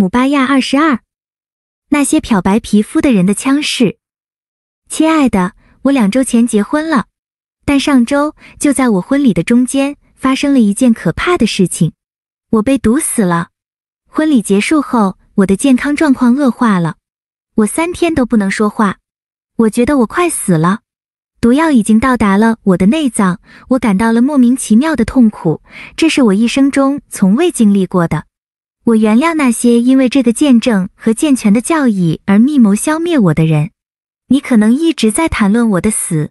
姆巴亚二十二，那些漂白皮肤的人的枪势。亲爱的，我两周前结婚了，但上周就在我婚礼的中间发生了一件可怕的事情，我被毒死了。婚礼结束后，我的健康状况恶化了，我三天都不能说话，我觉得我快死了，毒药已经到达了我的内脏，我感到了莫名其妙的痛苦，这是我一生中从未经历过的。我原谅那些因为这个见证和健全的教义而密谋消灭我的人。你可能一直在谈论我的死，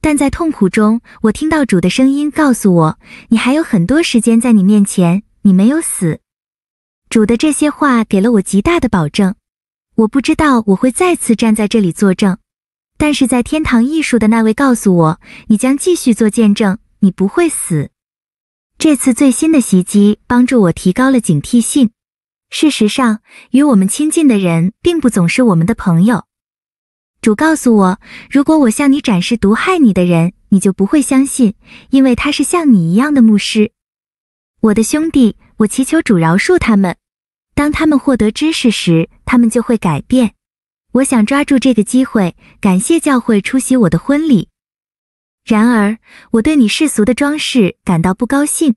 但在痛苦中，我听到主的声音告诉我：“你还有很多时间在你面前，你没有死。”主的这些话给了我极大的保证。我不知道我会再次站在这里作证，但是在天堂艺术的那位告诉我：“你将继续做见证，你不会死。”这次最新的袭击帮助我提高了警惕性。事实上，与我们亲近的人并不总是我们的朋友。主告诉我，如果我向你展示毒害你的人，你就不会相信，因为他是像你一样的牧师。我的兄弟，我祈求主饶恕他们。当他们获得知识时，他们就会改变。我想抓住这个机会，感谢教会出席我的婚礼。然而，我对你世俗的装饰感到不高兴。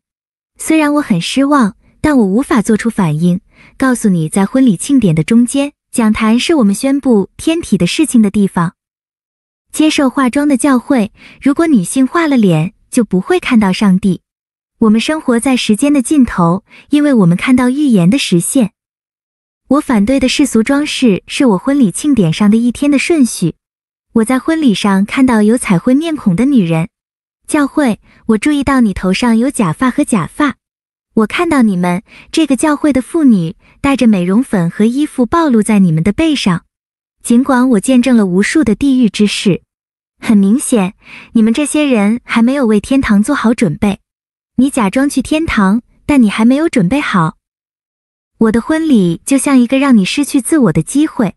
虽然我很失望，但我无法做出反应。告诉你，在婚礼庆典的中间，讲坛是我们宣布天体的事情的地方。接受化妆的教会，如果女性化了脸，就不会看到上帝。我们生活在时间的尽头，因为我们看到预言的实现。我反对的世俗装饰，是我婚礼庆典上的一天的顺序。我在婚礼上看到有彩绘面孔的女人，教会。我注意到你头上有假发和假发。我看到你们这个教会的妇女带着美容粉和衣服暴露在你们的背上。尽管我见证了无数的地狱之事，很明显你们这些人还没有为天堂做好准备。你假装去天堂，但你还没有准备好。我的婚礼就像一个让你失去自我的机会。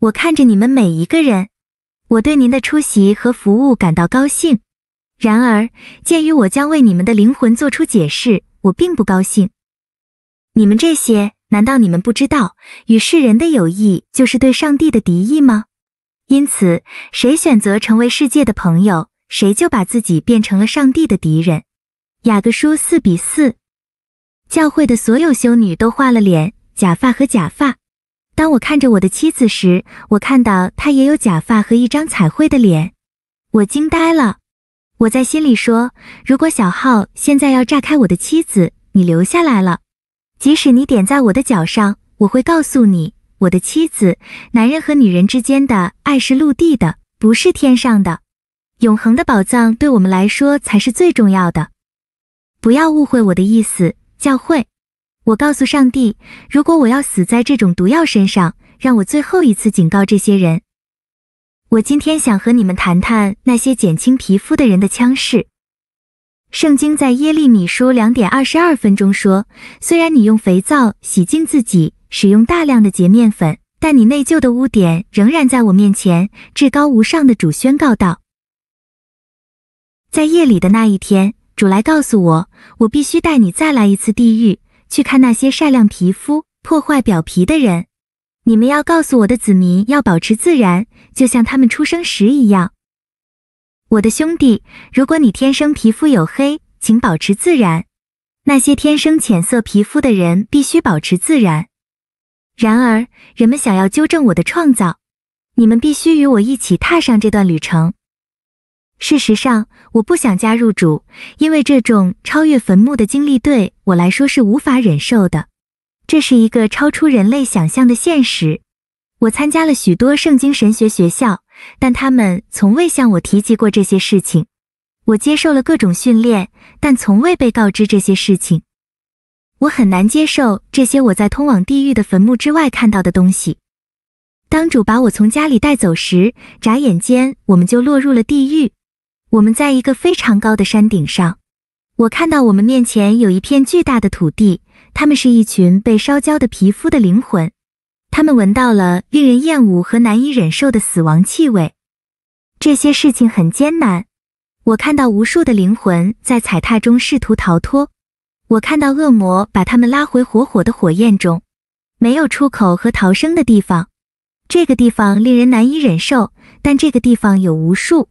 我看着你们每一个人。我对您的出席和服务感到高兴，然而鉴于我将为你们的灵魂做出解释，我并不高兴。你们这些，难道你们不知道与世人的友谊就是对上帝的敌意吗？因此，谁选择成为世界的朋友，谁就把自己变成了上帝的敌人。雅各书四比四，教会的所有修女都画了脸假发和假发。当我看着我的妻子时，我看到她也有假发和一张彩绘的脸，我惊呆了。我在心里说：“如果小号现在要炸开我的妻子，你留下来了。即使你点在我的脚上，我会告诉你，我的妻子，男人和女人之间的爱是陆地的，不是天上的。永恒的宝藏对我们来说才是最重要的。不要误会我的意思，教会。”我告诉上帝，如果我要死在这种毒药身上，让我最后一次警告这些人。我今天想和你们谈谈那些减轻皮肤的人的枪势。圣经在耶利米书两点二十二分钟说：“虽然你用肥皂洗净自己，使用大量的洁面粉，但你内疚的污点仍然在我面前。”至高无上的主宣告道：“在夜里的那一天，主来告诉我，我必须带你再来一次地狱。”去看那些晒亮皮肤、破坏表皮的人。你们要告诉我的子民，要保持自然，就像他们出生时一样。我的兄弟，如果你天生皮肤黝黑，请保持自然；那些天生浅色皮肤的人必须保持自然。然而，人们想要纠正我的创造，你们必须与我一起踏上这段旅程。事实上，我不想加入主，因为这种超越坟墓的经历对我来说是无法忍受的。这是一个超出人类想象的现实。我参加了许多圣经神学学校，但他们从未向我提及过这些事情。我接受了各种训练，但从未被告知这些事情。我很难接受这些我在通往地狱的坟墓之外看到的东西。当主把我从家里带走时，眨眼间我们就落入了地狱。我们在一个非常高的山顶上，我看到我们面前有一片巨大的土地。他们是一群被烧焦的皮肤的灵魂，他们闻到了令人厌恶和难以忍受的死亡气味。这些事情很艰难。我看到无数的灵魂在踩踏中试图逃脱。我看到恶魔把他们拉回火火的火焰中，没有出口和逃生的地方。这个地方令人难以忍受，但这个地方有无数。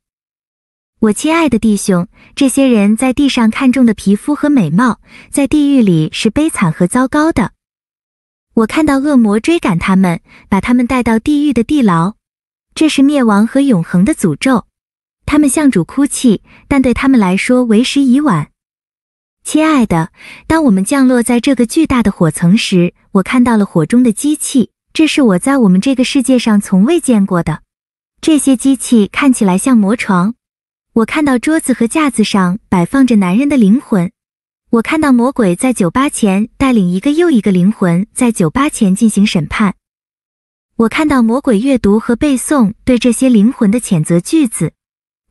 我亲爱的弟兄，这些人在地上看重的皮肤和美貌，在地狱里是悲惨和糟糕的。我看到恶魔追赶他们，把他们带到地狱的地牢，这是灭亡和永恒的诅咒。他们向主哭泣，但对他们来说为时已晚。亲爱的，当我们降落在这个巨大的火层时，我看到了火中的机器，这是我在我们这个世界上从未见过的。这些机器看起来像魔床。我看到桌子和架子上摆放着男人的灵魂。我看到魔鬼在酒吧前带领一个又一个灵魂在酒吧前进行审判。我看到魔鬼阅读和背诵对这些灵魂的谴责句子。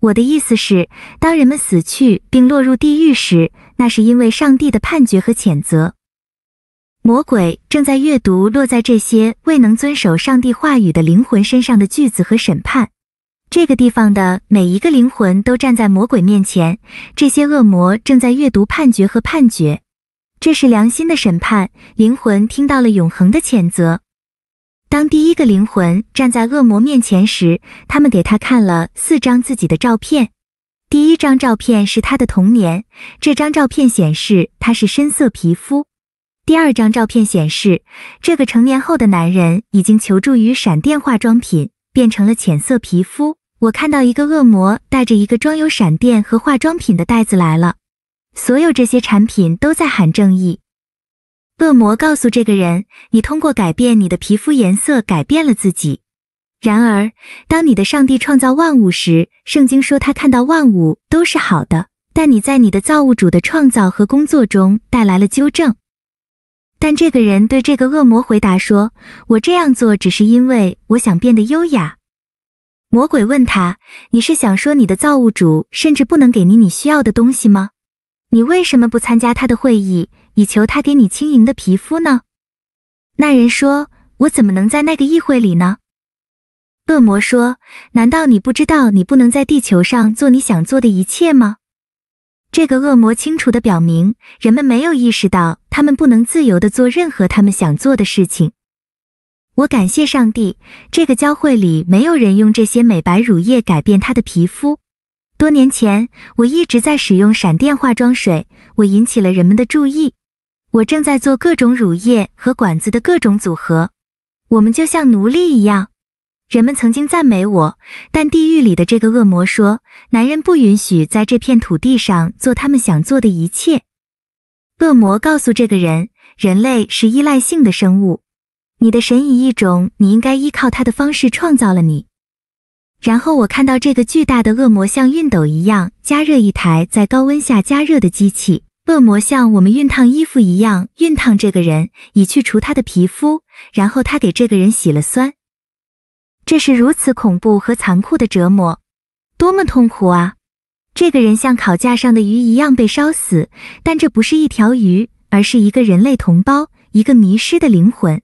我的意思是，当人们死去并落入地狱时，那是因为上帝的判决和谴责。魔鬼正在阅读落在这些未能遵守上帝话语的灵魂身上的句子和审判。这个地方的每一个灵魂都站在魔鬼面前，这些恶魔正在阅读判决和判决。这是良心的审判，灵魂听到了永恒的谴责。当第一个灵魂站在恶魔面前时，他们给他看了四张自己的照片。第一张照片是他的童年，这张照片显示他是深色皮肤。第二张照片显示，这个成年后的男人已经求助于闪电化妆品，变成了浅色皮肤。我看到一个恶魔带着一个装有闪电和化妆品的袋子来了，所有这些产品都在喊正义。恶魔告诉这个人：“你通过改变你的皮肤颜色改变了自己。然而，当你的上帝创造万物时，圣经说他看到万物都是好的。但你在你的造物主的创造和工作中带来了纠正。”但这个人对这个恶魔回答说：“我这样做只是因为我想变得优雅。”魔鬼问他：“你是想说你的造物主甚至不能给你你需要的东西吗？你为什么不参加他的会议，以求他给你轻盈的皮肤呢？”那人说：“我怎么能在那个议会里呢？”恶魔说：“难道你不知道你不能在地球上做你想做的一切吗？”这个恶魔清楚的表明，人们没有意识到他们不能自由的做任何他们想做的事情。我感谢上帝，这个教会里没有人用这些美白乳液改变他的皮肤。多年前，我一直在使用闪电化妆水，我引起了人们的注意。我正在做各种乳液和管子的各种组合。我们就像奴隶一样。人们曾经赞美我，但地狱里的这个恶魔说，男人不允许在这片土地上做他们想做的一切。恶魔告诉这个人，人类是依赖性的生物。你的神以一种你应该依靠他的方式创造了你。然后我看到这个巨大的恶魔像熨斗一样加热一台在高温下加热的机器。恶魔像我们熨烫衣服一样熨烫这个人，以去除他的皮肤。然后他给这个人洗了酸。这是如此恐怖和残酷的折磨，多么痛苦啊！这个人像烤架上的鱼一样被烧死，但这不是一条鱼，而是一个人类同胞，一个迷失的灵魂。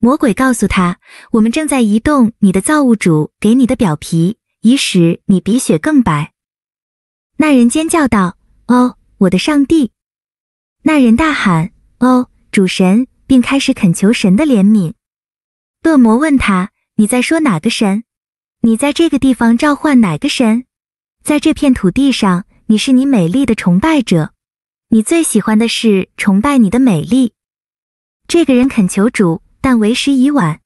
魔鬼告诉他：“我们正在移动你的造物主给你的表皮，以使你比雪更白。”那人尖叫道：“哦，我的上帝！”那人大喊：“哦，主神！”并开始恳求神的怜悯。恶魔问他：“你在说哪个神？你在这个地方召唤哪个神？在这片土地上，你是你美丽的崇拜者。你最喜欢的是崇拜你的美丽。”这个人恳求主。但为时已晚，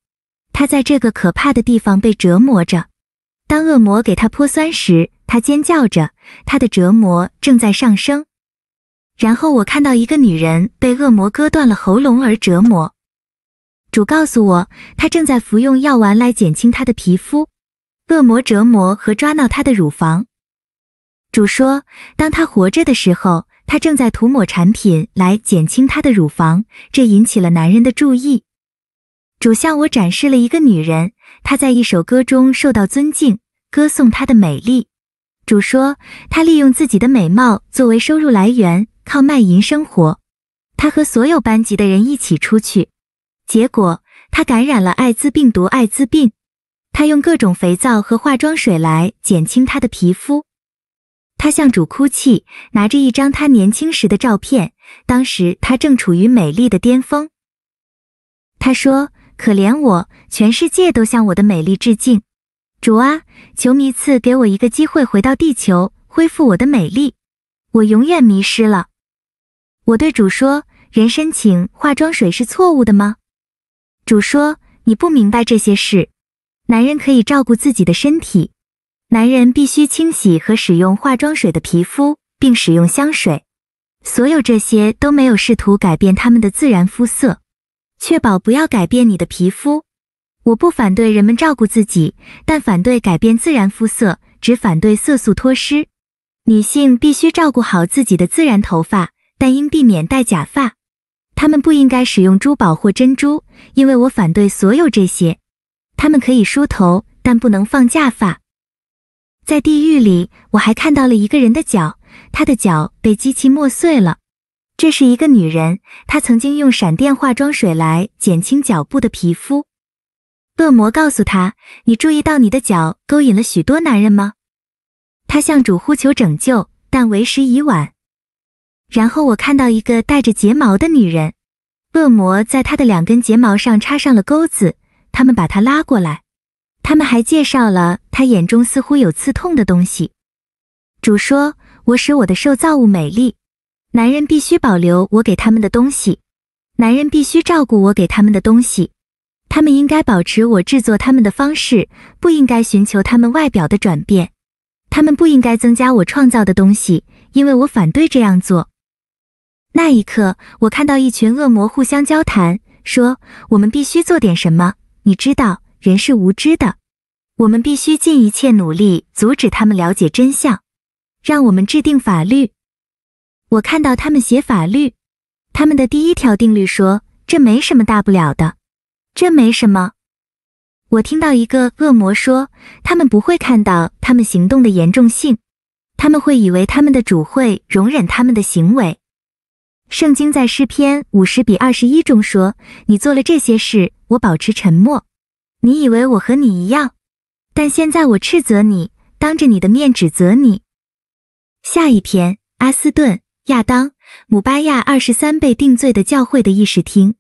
他在这个可怕的地方被折磨着。当恶魔给他泼酸时，他尖叫着，他的折磨正在上升。然后我看到一个女人被恶魔割断了喉咙而折磨。主告诉我，她正在服用药丸来减轻她的皮肤，恶魔折磨和抓挠她的乳房。主说，当她活着的时候，她正在涂抹产品来减轻她的乳房，这引起了男人的注意。主向我展示了一个女人，她在一首歌中受到尊敬，歌颂她的美丽。主说，她利用自己的美貌作为收入来源，靠卖淫生活。她和所有班级的人一起出去，结果她感染了艾滋病毒，艾滋病。她用各种肥皂和化妆水来减轻她的皮肤。她向主哭泣，拿着一张她年轻时的照片，当时她正处于美丽的巅峰。她说。可怜我，全世界都向我的美丽致敬，主啊，求迷次给我一个机会回到地球，恢复我的美丽。我永远迷失了。我对主说：“人申请化妆水是错误的吗？”主说：“你不明白这些事。男人可以照顾自己的身体，男人必须清洗和使用化妆水的皮肤，并使用香水。所有这些都没有试图改变他们的自然肤色。”确保不要改变你的皮肤。我不反对人们照顾自己，但反对改变自然肤色，只反对色素脱失。女性必须照顾好自己的自然头发，但应避免戴假发。她们不应该使用珠宝或珍珠，因为我反对所有这些。她们可以梳头，但不能放假发。在地狱里，我还看到了一个人的脚，他的脚被机器磨碎了。这是一个女人，她曾经用闪电化妆水来减轻脚部的皮肤。恶魔告诉她：“你注意到你的脚勾引了许多男人吗？”她向主呼求拯救，但为时已晚。然后我看到一个戴着睫毛的女人，恶魔在她的两根睫毛上插上了钩子，他们把她拉过来。他们还介绍了她眼中似乎有刺痛的东西。主说：“我使我的受造物美丽。”男人必须保留我给他们的东西，男人必须照顾我给他们的东西，他们应该保持我制作他们的方式，不应该寻求他们外表的转变，他们不应该增加我创造的东西，因为我反对这样做。那一刻，我看到一群恶魔互相交谈，说：“我们必须做点什么，你知道，人是无知的，我们必须尽一切努力阻止他们了解真相，让我们制定法律。”我看到他们写法律，他们的第一条定律说这没什么大不了的，这没什么。我听到一个恶魔说，他们不会看到他们行动的严重性，他们会以为他们的主会容忍他们的行为。圣经在诗篇五十比二十一中说，你做了这些事，我保持沉默。你以为我和你一样，但现在我斥责你，当着你的面指责你。下一篇，阿斯顿。亚当·姆巴亚二十三被定罪的教会的议事厅。